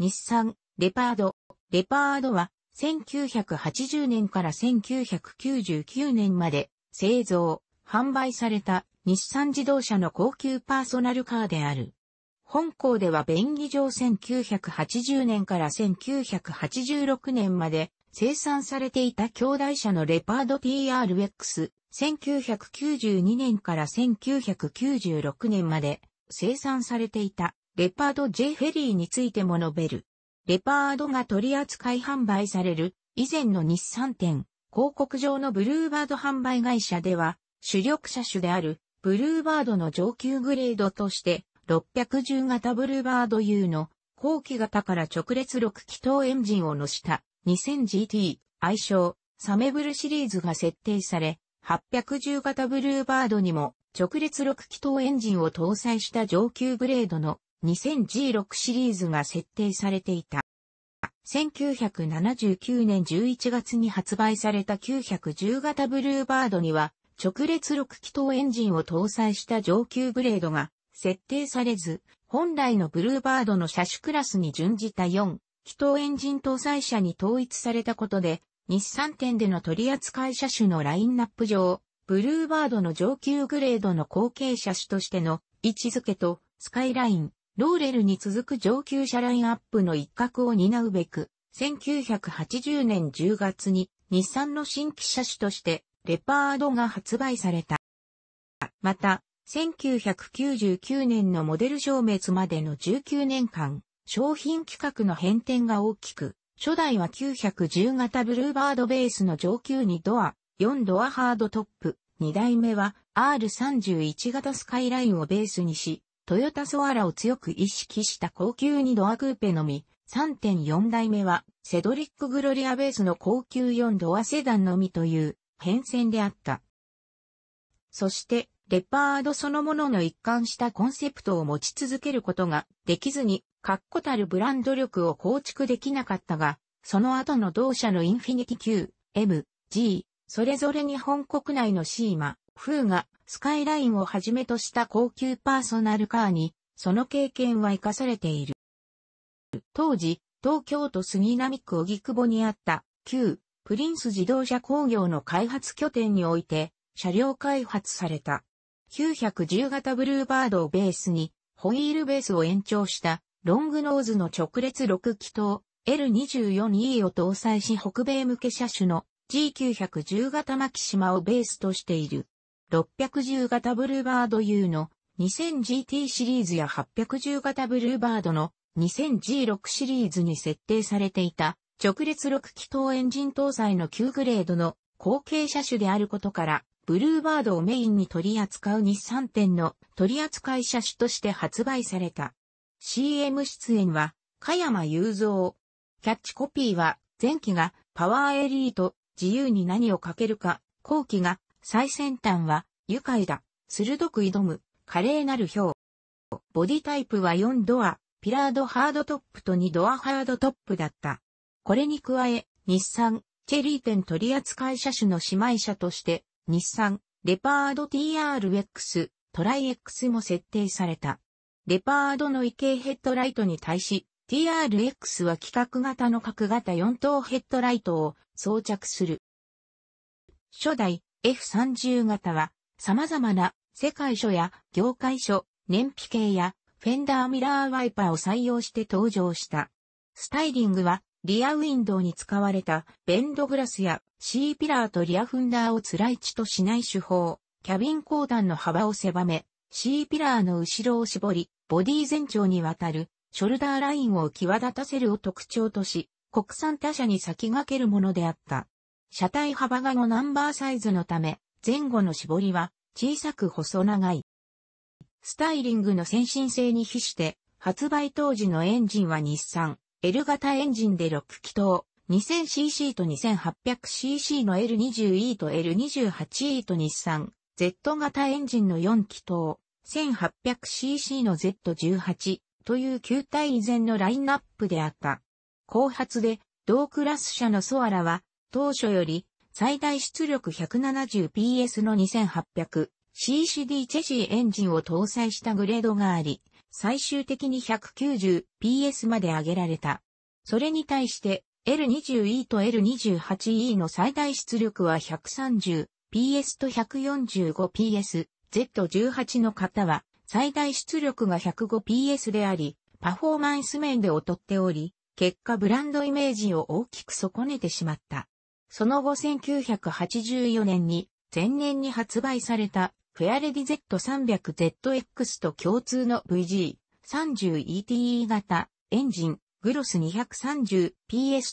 日産、レパード。レパードは、1980年から1999年まで製造、販売された日産自動車の高級パーソナルカーである。本校では便宜上1980年から1986年まで生産されていた兄弟車のレパード PRX、1992年から1996年まで生産されていたレパード J フェリーについても述べる。レパードが取り扱い販売される以前の日産店、広告上のブルーバード販売会社では、主力車種であるブルーバードの上級グレードとして、610型ブルーバード U の後期型から直列6気筒エンジンを乗した 2000GT、愛称、サメブルシリーズが設定され、810型ブルーバードにも直列6気筒エンジンを搭載した上級グレードの2016シリーズが設定されていた。1979年11月に発売された910型ブルーバードには、直列6気筒エンジンを搭載した上級グレードが設定されず、本来のブルーバードの車種クラスに準じた4気筒エンジン搭載車に統一されたことで、日産店での取扱車種のラインナップ上、ブルーバードの上級グレードの後継車種としての位置づけと、スカイライン、ローレルに続く上級者ラインアップの一角を担うべく、1980年10月に日産の新規車種としてレパードが発売された。また、1999年のモデル消滅までの19年間、商品企画の変転が大きく、初代は910型ブルーバードベースの上級2ドア、4ドアハードトップ、2代目は R31 型スカイラインをベースにし、トヨタソアラを強く意識した高級2ドアクーペのみ、3.4代目は、セドリック・グロリアベースの高級4ドアセダンのみという、変遷であった。そして、レパードそのものの一貫したコンセプトを持ち続けることができずに、確固たるブランド力を構築できなかったが、その後の同社のインフィニティ Q、M、G、それぞれ日本国内のシーマ、風がスカイラインをはじめとした高級パーソナルカーに、その経験は活かされている。当時、東京都杉並区荻窪にあった旧プリンス自動車工業の開発拠点において車両開発された910型ブルーバードをベースにホイールベースを延長したロングノーズの直列6気筒 L24E を搭載し北米向け車種の G910 型マキシマをベースとしている。610型ブルーバード U の 2000GT シリーズや810型ブルーバードの 2000G6 シリーズに設定されていた直列6気筒エンジン搭載の旧グレードの後継車種であることから、ブルーバードをメインに取り扱う日産店の取扱車種として発売された。CM 出演は、加山雄三。キャッチコピーは、前期がパワーエリート、自由に何をかけるか、後期が最先端は、愉快だ、鋭く挑む、華麗なる表。ボディタイプは4ドア、ピラードハードトップと2ドアハードトップだった。これに加え、日産、チェリー店取扱車種の姉妹車として、日産、レパード TRX、トライ X も設定された。レパードの異形ヘッドライトに対し、TRX は規格型の角型4等ヘッドライトを装着する。初代 F30 型は様々な世界書や業界書、燃費系やフェンダーミラーワイパーを採用して登場した。スタイリングはリアウィンドウに使われたベンドグラスや C ピラーとリアフンダーをつらいちとしない手法、キャビン後段の幅を狭め、C ピラーの後ろを絞り、ボディ全長にわたるショルダーラインを際立たせるを特徴とし、国産他社に先駆けるものであった。車体幅がのナンバーサイズのため、前後の絞りは小さく細長い。スタイリングの先進性に比して、発売当時のエンジンは日産、L 型エンジンで6気筒、2000cc と 2800cc の l 2 0 e と L28E と日産、Z 型エンジンの4気筒、1800cc の Z18 という球体以前のラインナップであった。後発で、同クラス車のソアラは当初より最大出力 170PS の 2800CCD チェシーエンジンを搭載したグレードがあり、最終的に 190PS まで上げられた。それに対して L20E と L28E の最大出力は 130PS と 145PS、Z18 の方は最大出力が 105PS であり、パフォーマンス面で劣っており、結果ブランドイメージを大きく損ねてしまった。その後1984年に、前年に発売された、フェアレディ Z300ZX と共通の VG30ETE 型エンジン、グロス 230PS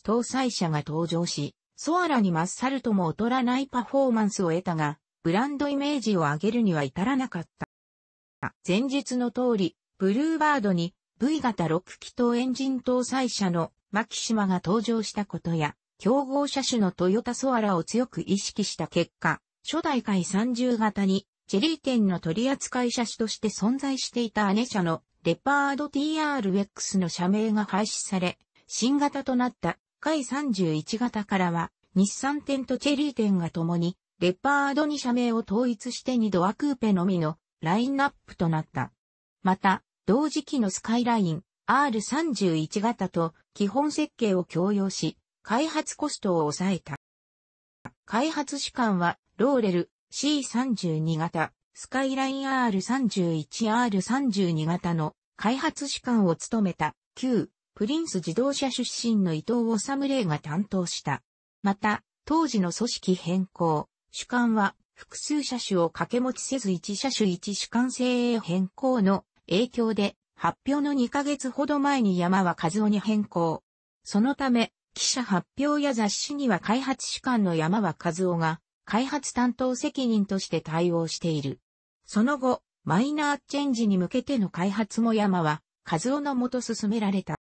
搭載車が登場し、ソアラにサるとも劣らないパフォーマンスを得たが、ブランドイメージを上げるには至らなかった。前日の通り、ブルーバードに V 型6気筒エンジン搭載車のマキシマが登場したことや、競合車種のトヨタソアラを強く意識した結果、初代回30型に、チェリー店の取扱車種として存在していた姉車のレパード TRX の社名が廃止され、新型となった回31型からは、日産店とチェリー店が共に、レパードに社名を統一して2ドアクーペのみのラインナップとなった。また、同時期のスカイライン R31 型と基本設計を共用し、開発コストを抑えた。開発主管は、ローレル C32 型、スカイライン R31R32 型の開発主管を務めた、旧、プリンス自動車出身の伊藤治令が担当した。また、当時の組織変更、主管は複数車種を掛け持ちせず1車種1主管制へ変更の影響で発表の2ヶ月ほど前に山は和夫に変更。そのため、記者発表や雑誌には開発主管の山は和夫が開発担当責任として対応している。その後、マイナーチェンジに向けての開発も山は、和夫のもと進められた。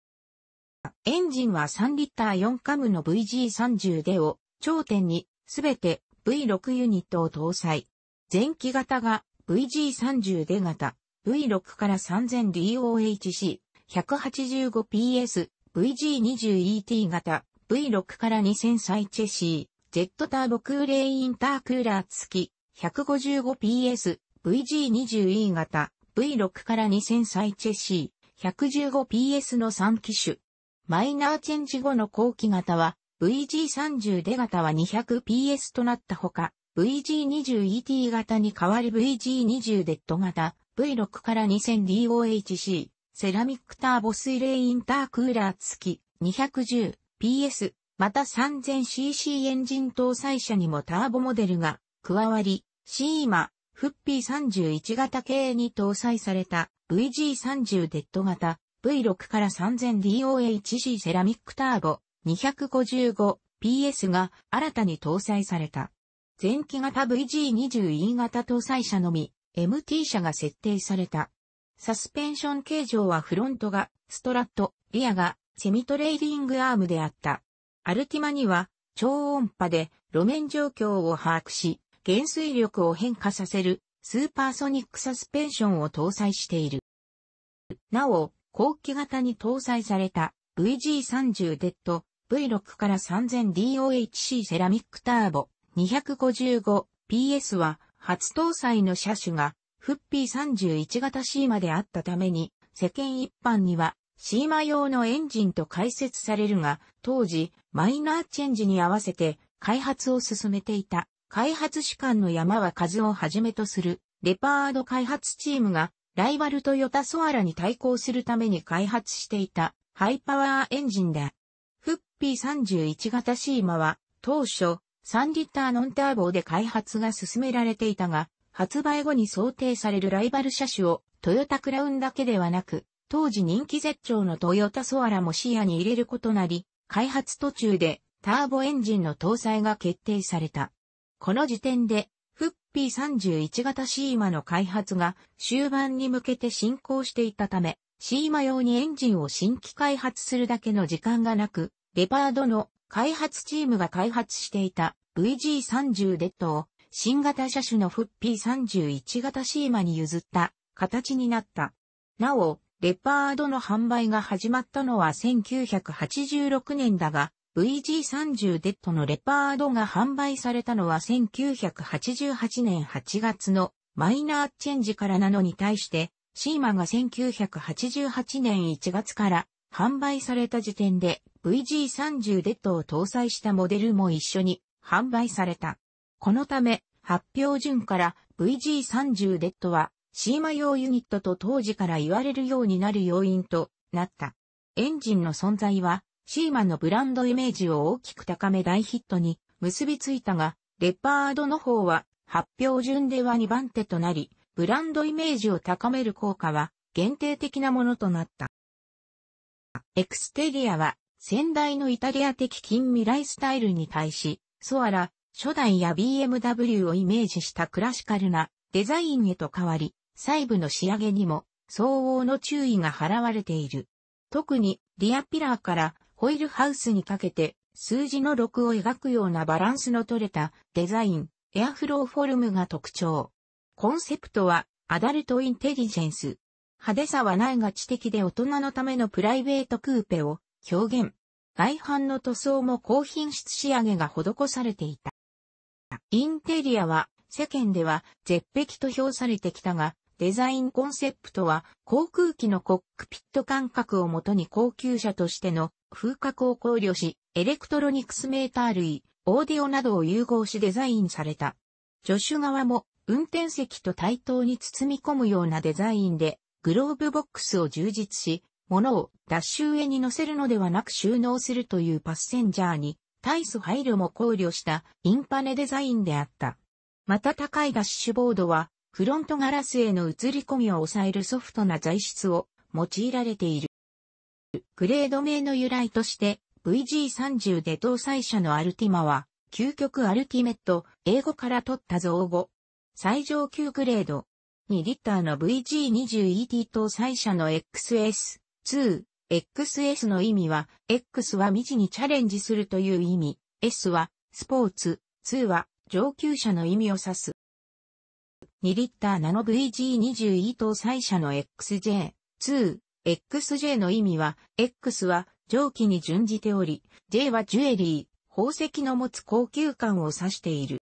エンジンは3リッター4カムの VG30 でを頂点に、すべて V6 ユニットを搭載。前期型が VG30 で型、V6 から 3000DOHC、185PS、VG20ET 型 V6 から2000歳チェシー、ジェットターボ空冷インタークーラー付き 155PS VG20E 型 V6 から2000歳チェシー 115PS の3機種。マイナーチェンジ後の後期型は VG30 d 型は 200PS となったほか、VG20ET 型に代わり VG20 デッド型 V6 から 2000DOHC セラミックターボ水冷インタークーラー付き 210PS、また 3000cc エンジン搭載車にもターボモデルが加わり、シーマ、フッピー31型系に搭載された VG30 デッド型 V6 から 3000DOHC セラミックターボ 255PS が新たに搭載された。前期型 VG20E 型搭載車のみ MT 車が設定された。サスペンション形状はフロントがストラット、リアがセミトレーディングアームであった。アルティマには超音波で路面状況を把握し、減衰力を変化させるスーパーソニックサスペンションを搭載している。なお、後期型に搭載された VG30 デッド V6 から 3000DOHC セラミックターボ 255PS は初搭載の車種がフッピー31型シーマであったために、世間一般にはシーマ用のエンジンと解説されるが、当時、マイナーチェンジに合わせて開発を進めていた。開発士官の山は数をはじめとする、レパード開発チームが、ライバルトヨタソアラに対抗するために開発していた、ハイパワーエンジンだ。フッピー31型シーマは、当初、3リッターノンターボで開発が進められていたが、発売後に想定されるライバル車種をトヨタクラウンだけではなく、当時人気絶頂のトヨタソアラも視野に入れることなり、開発途中でターボエンジンの搭載が決定された。この時点で、フッピー31型シーマの開発が終盤に向けて進行していたため、シーマ用にエンジンを新規開発するだけの時間がなく、レパードの開発チームが開発していた VG30 デッドを新型車種のフッピー31型シーマに譲った形になった。なお、レパードの販売が始まったのは1986年だが、VG30 デッドのレパードが販売されたのは1988年8月のマイナーチェンジからなのに対して、シーマが1988年1月から販売された時点で VG30 デッドを搭載したモデルも一緒に販売された。このため、発表順から VG30 デッドは、シーマ用ユニットと当時から言われるようになる要因となった。エンジンの存在は、シーマのブランドイメージを大きく高め大ヒットに結びついたが、レッパードの方は発表順では2番手となり、ブランドイメージを高める効果は限定的なものとなった。エクステリアは先代のイタリア的近未来スタイルに対し、ソアラ、初代や BMW をイメージしたクラシカルなデザインへと変わり、細部の仕上げにも相応の注意が払われている。特にリアピラーからホイールハウスにかけて数字の6を描くようなバランスの取れたデザイン、エアフローフォルムが特徴。コンセプトはアダルトインテリジェンス。派手さはないが知的で大人のためのプライベートクーペを表現。外反の塗装も高品質仕上げが施されていた。インテリアは世間では絶壁と評されてきたが、デザインコンセプトは航空機のコックピット感覚をもとに高級車としての風格を考慮し、エレクトロニクスメーター類、オーディオなどを融合しデザインされた。助手側も運転席と対等に包み込むようなデザインで、グローブボックスを充実し、物をダッシュ上に乗せるのではなく収納するというパッセンジャーに大ス配慮も考慮したインパネデザインであった。また高いダッシュボードは、フロントガラスへの映り込みを抑えるソフトな材質を用いられている。グレード名の由来として、VG30 で搭載車のアルティマは、究極アルティメット、英語から取った造語。最上級グレード。2リッターの VG21T 搭載車の XS2 XS の意味は、X は未知にチャレンジするという意味、S は、スポーツ、2は、上級者の意味を指す。2リッターナノ VG22 搭載車の XJ、2、XJ の意味は、X は蒸気に準じており、J はジュエリー、宝石の持つ高級感を指している。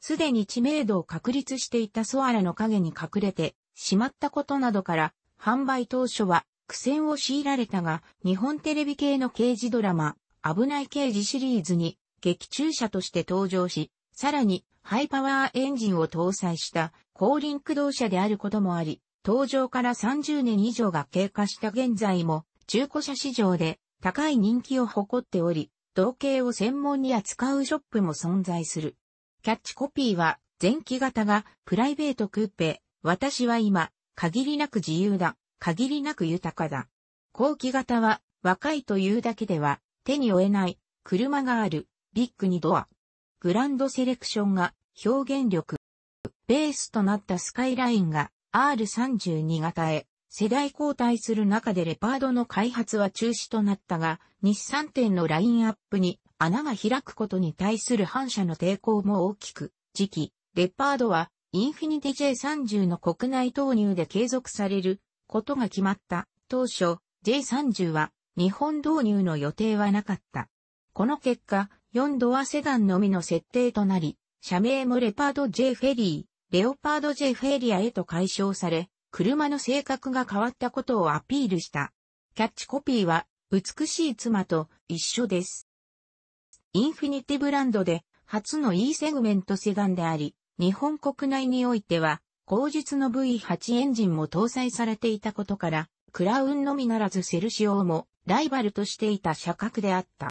すでに知名度を確立していたソアラの影に隠れてしまったことなどから、販売当初は苦戦を強いられたが、日本テレビ系の刑事ドラマ、危ない刑事シリーズに、劇中車として登場し、さらに、ハイパワーエンジンを搭載した後輪駆動車であることもあり、登場から30年以上が経過した現在も、中古車市場で高い人気を誇っており、同型を専門に扱うショップも存在する。キャッチコピーは、前期型がプライベートクーペ、私は今、限りなく自由だ。限りなく豊かだ。後期型は若いというだけでは手に負えない車があるビッグにドア。グランドセレクションが表現力。ベースとなったスカイラインが R32 型へ世代交代する中でレパードの開発は中止となったが、日産店のラインアップに穴が開くことに対する反射の抵抗も大きく、次期、レパードはインフィニティ J30 の国内投入で継続されることが決まった。当初、J30 は日本導入の予定はなかった。この結果、4ドアセダンのみの設定となり、社名もレパード J フェリー、レオパード J フェリアへと解消され、車の性格が変わったことをアピールした。キャッチコピーは、美しい妻と一緒です。インフィニティブランドで初の E セグメントセダンであり、日本国内においては後述の V8 エンジンも搭載されていたことから、クラウンのみならずセルシオもライバルとしていた車格であった。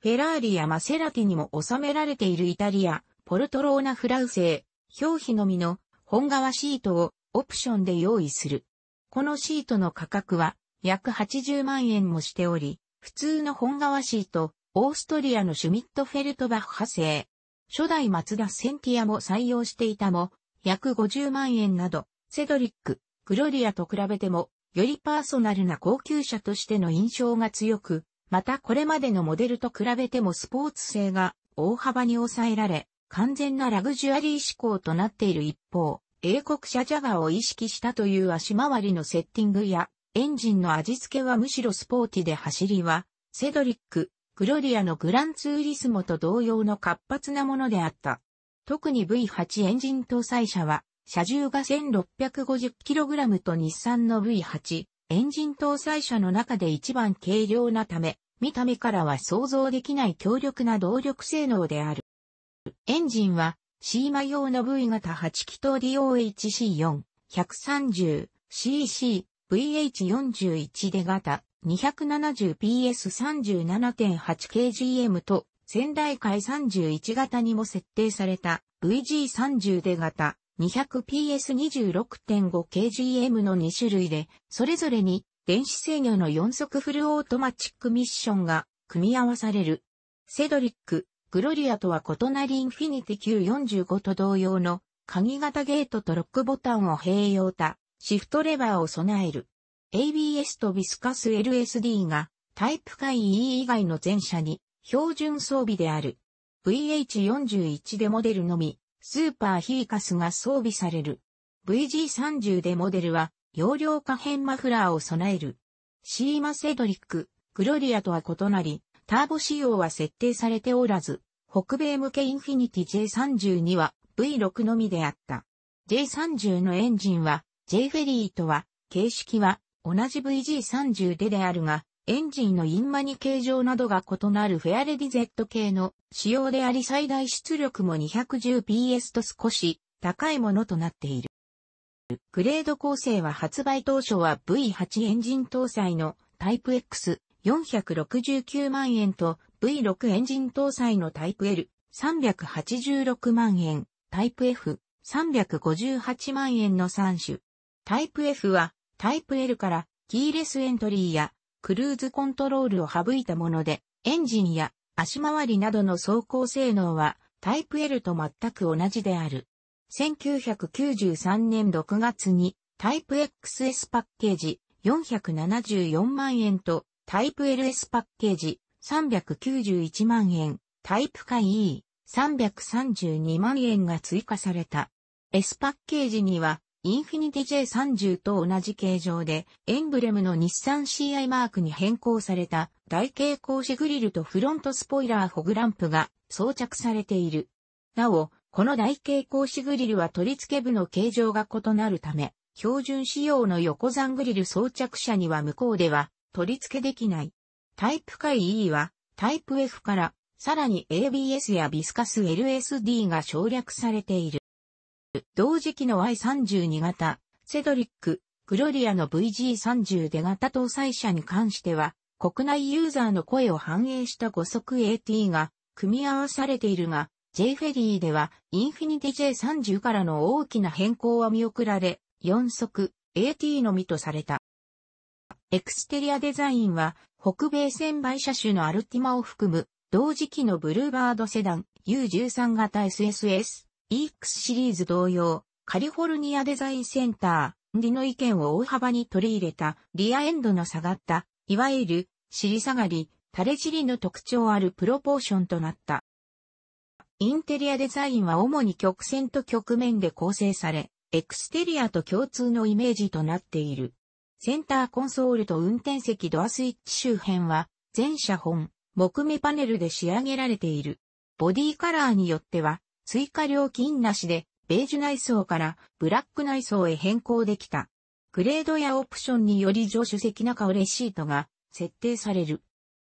フェラーリやマセラティにも収められているイタリア、ポルトローナフラウ製、表皮のみの本革シートをオプションで用意する。このシートの価格は約80万円もしており、普通の本革シート、オーストリアのシュミットフェルトバッハ製。初代マツダセンティアも採用していたも、約50万円など、セドリック、グロリアと比べても、よりパーソナルな高級車としての印象が強く、またこれまでのモデルと比べてもスポーツ性が大幅に抑えられ、完全なラグジュアリー志向となっている一方、英国車ジャガーを意識したという足回りのセッティングや、エンジンの味付けはむしろスポーティで走りは、セドリック、グロリアのグランツーリスモと同様の活発なものであった。特に V8 エンジン搭載車は、車重が 1650kg と日産の V8 エンジン搭載車の中で一番軽量なため、見た目からは想像できない強力な動力性能である。エンジンは、シーマ用の V 型8気筒 DOHC4、130cc、VH41 で型、270PS37.8kgm と仙台海31型にも設定された VG30 で型 200PS26.5kgm の2種類で、それぞれに電子制御の4速フルオートマチックミッションが組み合わされる。セドリック、グロリアとは異なりインフィニティ Q45 と同様の鍵型ゲートとロックボタンを併用たシフトレバーを備える。ABS とビスカス LSD がタイプ会 E 以外の全車に標準装備である。VH41 でモデルのみ、スーパーヒーカスが装備される。VG30 でモデルは、容量可変マフラーを備える。シーマセドリック、グロリアとは異なり、ターボ仕様は設定されておらず、北米向けインフィニティ J32 は V6 のみであった。J30 のエンジンは J フェリーとは、形式は同じ VG30 でであるが、エンジンのインマニ形状などが異なるフェアレディ Z 系の仕様であり最大出力も 210PS と少し高いものとなっている。グレード構成は発売当初は V8 エンジン搭載のタイプ X 469万円と V6 エンジン搭載のタイプ L 386万円、タイプ F 358万円の3種。タイプ F はタイプ L からキーレスエントリーやクルーズコントロールを省いたもので、エンジンや足回りなどの走行性能はタイプ L と全く同じである。1993年6月にタイプ XS パッケージ474万円とタイプ LS パッケージ391万円、タイプ会 E332 万円が追加された。S パッケージにはインフィニティ J30 と同じ形状で、エンブレムの日産 CI マークに変更された台形格子グリルとフロントスポイラーホグランプが装着されている。なお、この台形格子グリルは取り付け部の形状が異なるため、標準仕様の横山グリル装着車には向こうでは取り付けできない。タイプ界 E はタイプ F からさらに ABS やビスカス LSD が省略されている。同時期の Y32 型、セドリック、グロリアの VG30 出型搭載車に関しては、国内ユーザーの声を反映した5速 AT が組み合わされているが、J フェリーではインフィニティ J30 からの大きな変更は見送られ、4速 AT のみとされた。エクステリアデザインは北米専売車種のアルティマを含む同時期のブルーバードセダン U13 型 SSS EX シリーズ同様、カリフォルニアデザインセンター、リの意見を大幅に取り入れたリアエンドの下がった、いわゆる尻下がり、垂れ尻の特徴あるプロポーションとなった。インテリアデザインは主に曲線と曲面で構成され、エクステリアと共通のイメージとなっている。センターコンソールと運転席ドアスイッチ周辺は、全車本、木目パネルで仕上げられている。ボディカラーによっては、追加料金なしで、ベージュ内装からブラック内装へ変更できた。グレードやオプションにより助手席中レシートが設定される。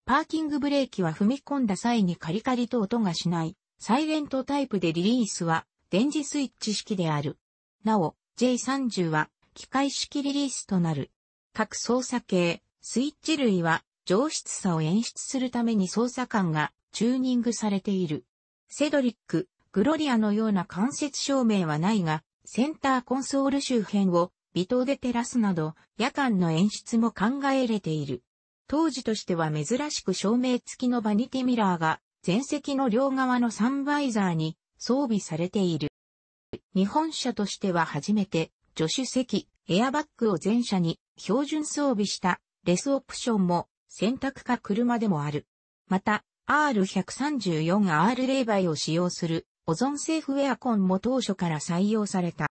パーキングブレーキは踏み込んだ際にカリカリと音がしない、サイレントタイプでリリースは電磁スイッチ式である。なお、J30 は機械式リリースとなる。各操作系、スイッチ類は上質さを演出するために操作感がチューニングされている。セドリック、グロリアのような間接照明はないが、センターコンソール周辺を微灯で照らすなど、夜間の演出も考えれている。当時としては珍しく照明付きのバニティミラーが、前席の両側のサンバイザーに装備されている。日本車としては初めて、助手席、エアバッグを全車に標準装備したレスオプションも選択か車でもある。また、R134R 冷媒を使用する保存性フェアコンも当初から採用された。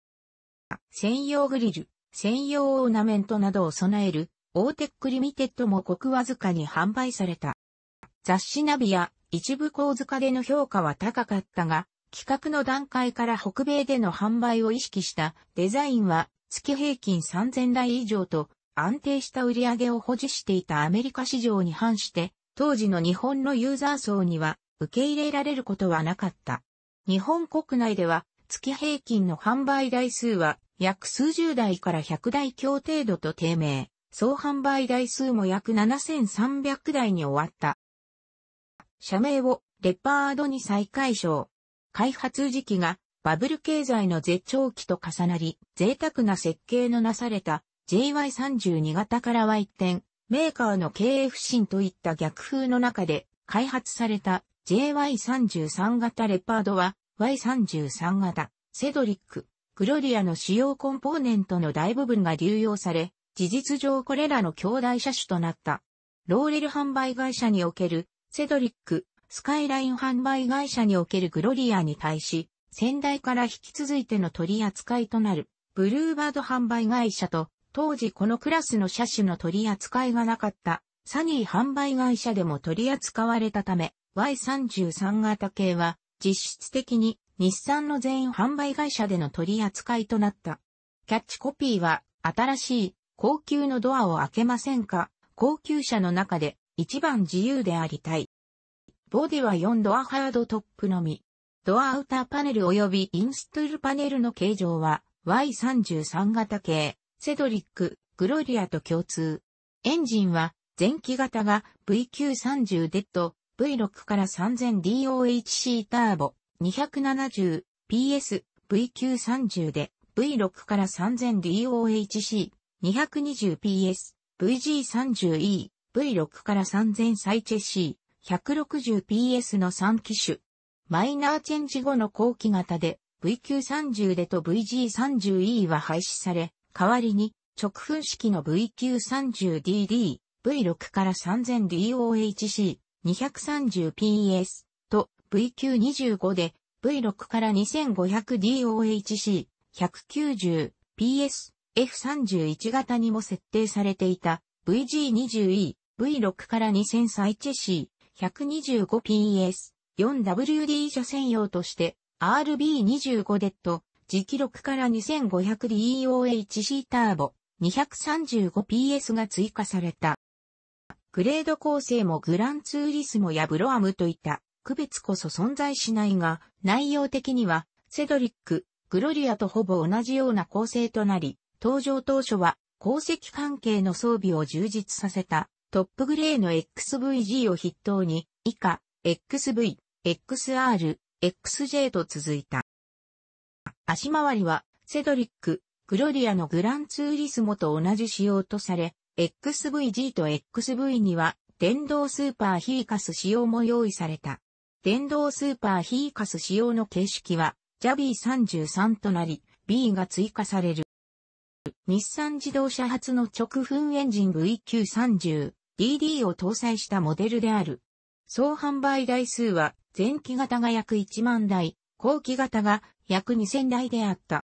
専用グリル、専用オーナメントなどを備える、オーテックリミテッドも国わずかに販売された。雑誌ナビや一部構図化での評価は高かったが、企画の段階から北米での販売を意識したデザインは月平均3000台以上と安定した売り上げを保持していたアメリカ市場に反して、当時の日本のユーザー層には受け入れられることはなかった。日本国内では月平均の販売台数は約数十台から100台強程度と低迷。総販売台数も約7300台に終わった。社名をレパードに再解消。開発時期がバブル経済の絶頂期と重なり、贅沢な設計のなされた JY32 型からは一転、メーカーの経営不振といった逆風の中で開発された JY33 型レパードは Y33 型、セドリック、グロリアの主要コンポーネントの大部分が流用され、事実上これらの兄弟車種となった。ローレル販売会社におけるセドリック、スカイライン販売会社におけるグロリアに対し、先代から引き続いての取り扱いとなる、ブルーバード販売会社と、当時このクラスの車種の取り扱いがなかった、サニー販売会社でも取り扱われたため、Y33 型系は実質的に日産の全販売会社での取り扱いとなった。キャッチコピーは新しい高級のドアを開けませんか高級車の中で一番自由でありたい。ボディは4ドアハードトップのみ。ドアアウターパネル及びインストゥルパネルの形状は Y33 型系、セドリック、グロリアと共通。エンジンは前期型が VQ30 デッド、V6 から 3000DOHC ターボ 270PS V930 で V6 から 3000DOHC 220PS VG30E V6 から3000サイチェ C 160PS の3機種。マイナーチェンジ後の後期型で V930 でと VG30E は廃止され、代わりに直噴式の VQ30DD、V6 から 3000DOHC、230PS と VQ25 で V6 から 2500DOHC190PS F31 型にも設定されていた VG20E V6 から2000サイチェ C 125PS4WD 車専用として RB25 デッド時記録から 2500DOHC ターボ 235PS が追加された。グレード構成もグランツーリスモやブロアムといった区別こそ存在しないが、内容的には、セドリック、グロリアとほぼ同じような構成となり、登場当初は、鉱石関係の装備を充実させた、トップグレーの XVG を筆頭に、以下、XV、XR、XJ と続いた。足回りは、セドリック、グロリアのグランツーリスモと同じ仕様とされ、XVG と XV には電動スーパーヒーカス仕様も用意された。電動スーパーヒーカス仕様の形式は JAB33 となり B が追加される。日産自動車発の直噴エンジン VQ30DD を搭載したモデルである。総販売台数は前期型が約1万台、後期型が約2000台であった。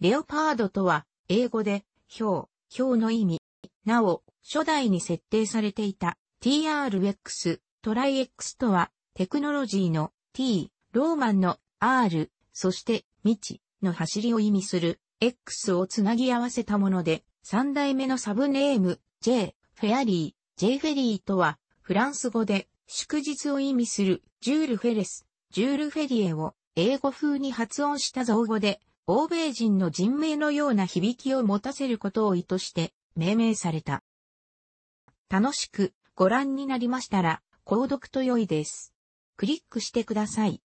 レオパードとは英語で、表、表の意味。なお、初代に設定されていた TRX、トライ X とは、テクノロジーの T、ローマンの R、そして未知の走りを意味する X をつなぎ合わせたもので、三代目のサブネーム J、フェアリー、J フェリーとは、フランス語で祝日を意味するジュール・フェレス、ジュール・フェリエを英語風に発音した造語で、欧米人の人名のような響きを持たせることを意図して命名された。楽しくご覧になりましたら、購読と良いです。クリックしてください。